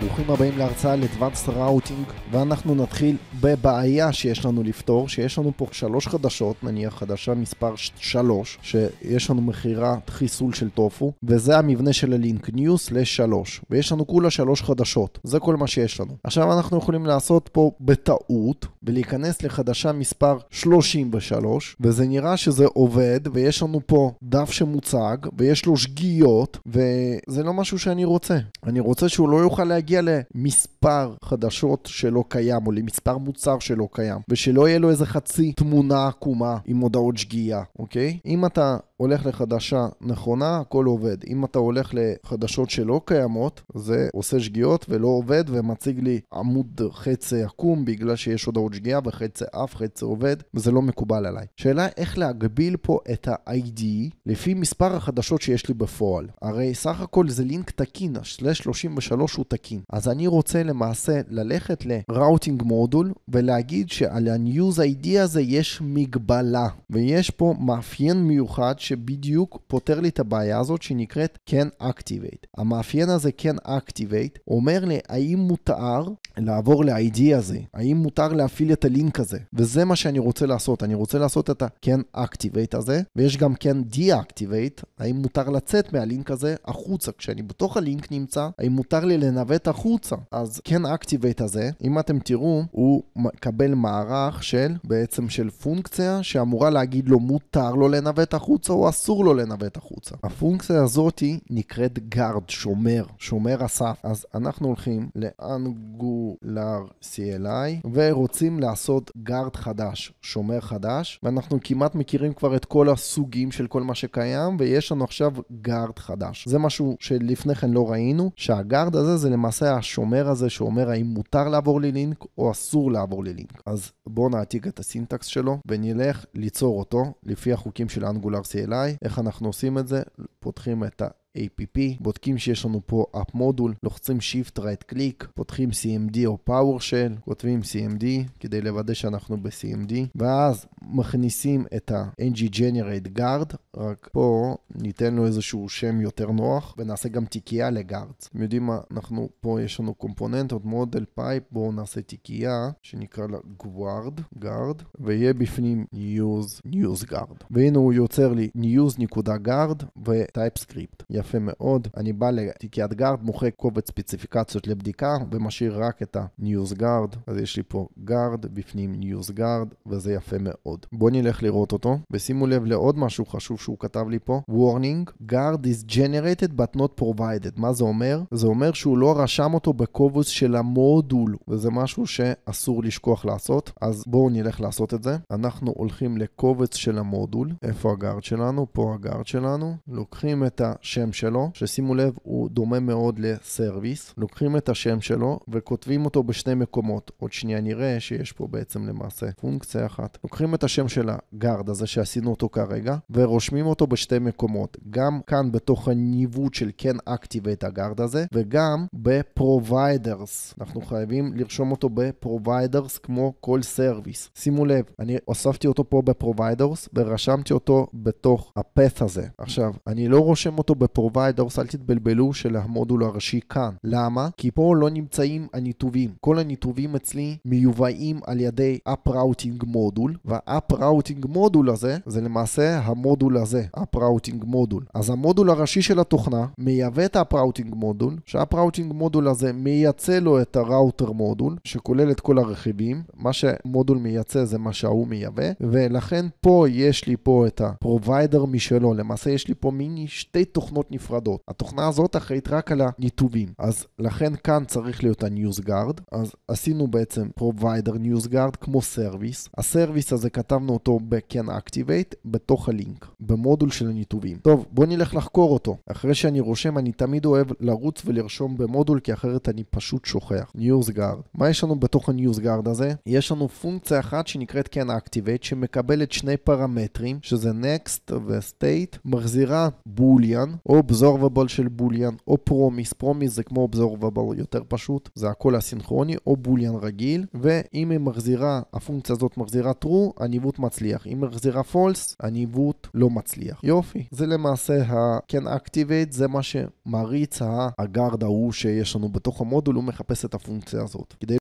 ברוכים הבאים להרצאה ל ראוטינג, ואנחנו נתחיל בבעיה שיש לנו לפתור, שיש לנו פה שלוש חדשות, נניח חדשה מספר שלוש, שיש לנו מכירת חיסול של טופו, וזה המבנה של הלינק ניוס לשלוש, ויש לנו כולה שלוש חדשות, זה כל מה שיש לנו. עכשיו אנחנו יכולים לעשות פה בטעות, ולהיכנס לחדשה מספר 33, וזה נראה שזה עובד, ויש לנו פה דף שמוצג, ויש לו שגיאות, וזה לא משהו שאני רוצה. אני רוצה שהוא לא יוכל להגיד... להגיע למספר חדשות שלא קיים, או למספר מוצר שלא קיים, ושלא יהיה לו איזה חצי תמונה עקומה עם הודעות שגיאה, אוקיי? אם אתה הולך לחדשה נכונה, הכל עובד. אם אתה הולך לחדשות שלא קיימות, זה עושה שגיאות ולא עובד ומציג לי עמוד חצי עקום בגלל שיש עוד עוד שגיאה וחצי עף, חצי עובד, וזה לא מקובל עליי. שאלה איך להגביל פה את ה-ID לפי מספר החדשות שיש לי בפועל. הרי סך הכל זה לינק תקין, ה 33 הוא תקין. אז אני רוצה למעשה ללכת ל-routing Module, ולהגיד שעל ה-news ID הזה יש מגבלה, ויש פה מאפיין מיוחד. שבדיוק פותר לי את הבעיה הזאת שנקראת can activate. המאפיין הזה can activate אומר לי האם מותר לעבור ל-ID הזה, האם מותר להפעיל את הלינק הזה, וזה מה שאני רוצה לעשות, אני רוצה לעשות את ה-can activate הזה, ויש גם can deactivate, האם מותר לצאת מהלינק הזה החוצה, כשאני בתוך הלינק נמצא, האם מותר לי לנווט החוצה. אז can activate הזה, אם אתם תראו, הוא מקבל מערך של, בעצם של פונקציה שאמורה להגיד לו מותר לו לנווט החוצה או אסור לו לנווט החוצה. הפונקציה הזאת נקראת גארד, שומר, שומר הסף. אז אנחנו הולכים לאנגולר CLI ורוצים לעשות גארד חדש, שומר חדש, ואנחנו כמעט מכירים כבר את כל הסוגים של כל מה שקיים, ויש לנו עכשיו גארד חדש. זה משהו שלפני כן לא ראינו, שהגארד הזה זה למעשה השומר הזה שאומר האם מותר לעבור ללינק או אסור לעבור ללינק. אז בואו נעתיק את הסינטקס שלו ונלך ליצור אותו לפי החוקים של אנגולר CLI. CLI, איך אנחנו עושים את זה? פותחים את ה-APP, בודקים שיש לנו פה אפ מודול, לוחצים Shift right click, פותחים CMD או PowerShell, כותבים CMD כדי לוודא שאנחנו ב-CMD, ואז מכניסים את ה-ng generate guard, רק פה ניתן לו איזשהו שם יותר נוח, ונעשה גם תיקייה לגארד. אתם יודעים מה, אנחנו, פה יש לנו קומפוננטות, מודל פייפ, בואו נעשה תיקייה, שנקרא לה guard, guard, ויהיה בפנים news, news guard. והנה הוא יוצר לי news.guard ו-typescript. יפה מאוד, אני בא לתיקיית guard, מוחק קובץ ספציפיקציות לבדיקה, ומשאיר רק את ה-news guard, אז יש לי פה guard, בפנים news guard, וזה יפה מאוד. מאוד. בואו נלך לראות אותו, ושימו לב לעוד משהו חשוב שהוא כתב לי פה, warning, guard is generated but not provided. מה זה אומר? זה אומר שהוא לא רשם אותו בקובוס של המודול, וזה משהו שאסור לשכוח לעשות, אז בואו נלך לעשות את זה. אנחנו הולכים לקובץ של המודול, איפה הגארד שלנו? פה הגארד שלנו. לוקחים את השם שלו, ששימו לב, הוא דומה מאוד לסרוויס. לוקחים את השם שלו וכותבים אותו בשני מקומות. עוד שנייה נראה שיש פה בעצם למעשה פונקציה אחת. לוקחים את השם של הגארד הזה שעשינו אותו כרגע, ורושמים אותו בשתי מקומות. גם כאן בתוך הניווט של כן activate הגארד הזה, וגם ב-providers. אנחנו חייבים לרשום אותו ב-providers כמו כל סרוויס. שימו לב, אני הוספתי אותו פה ב-providers ורשמתי אותו בתוך הפאט הזה. עכשיו, אני לא רושם אותו ב-providers, אל תתבלבלו, של המודול הראשי כאן. למה? כי פה לא נמצאים הניתובים. כל הניתובים אצלי מיובאים על ידי up routing מודול, וה ה-up routing מודול הזה, זה למעשה המודול הזה, up routing מודול. אז המודול הראשי של התוכנה מייבא את ה-up routing מודול, שה-up routing מודול הזה מייצא לו את ה-router מודול, שכולל את כל הרכיבים, מה שמודול מייצא זה מה שההוא מייבא, ולכן פה יש לי פה את ה-provider משלו, למעשה יש לי פה מיני שתי תוכנות נפרדות. התוכנה הזאת אחראית רק על הניתובים, אז לכן כאן צריך להיות ה-NewsGuard, אז עשינו בעצם provider NewsGuard כמו service, הסרוויס הזה כאן כתבנו אותו ב-can activate בתוך הלינק, במודול של הניתובים. טוב, בוא נלך לחקור אותו. אחרי שאני רושם, אני תמיד אוהב לרוץ ולרשום במודול, כי אחרת אני פשוט שוכח. NewsGuard. מה יש לנו בתוך ה-NewsGuard הזה? יש לנו פונקציה אחת שנקראת can activate, שמקבלת שני פרמטרים, שזה next ו-state, מחזירה בוליאן, או observable של בוליאן, או פרומיס. פרומיס זה כמו observable יותר פשוט, זה הכל הסינכרוני, או בוליאן רגיל, ואם היא מחזירה, הפונקציה הזאת מחזירה true, הניווט מצליח. אם החזירה פולס, הניווט לא מצליח. יופי. זה למעשה ה-can activate, זה מה שמריץ הגארד ההוא שיש לנו בתוך המודול, הוא מחפש את הפונקציה הזאת. כדי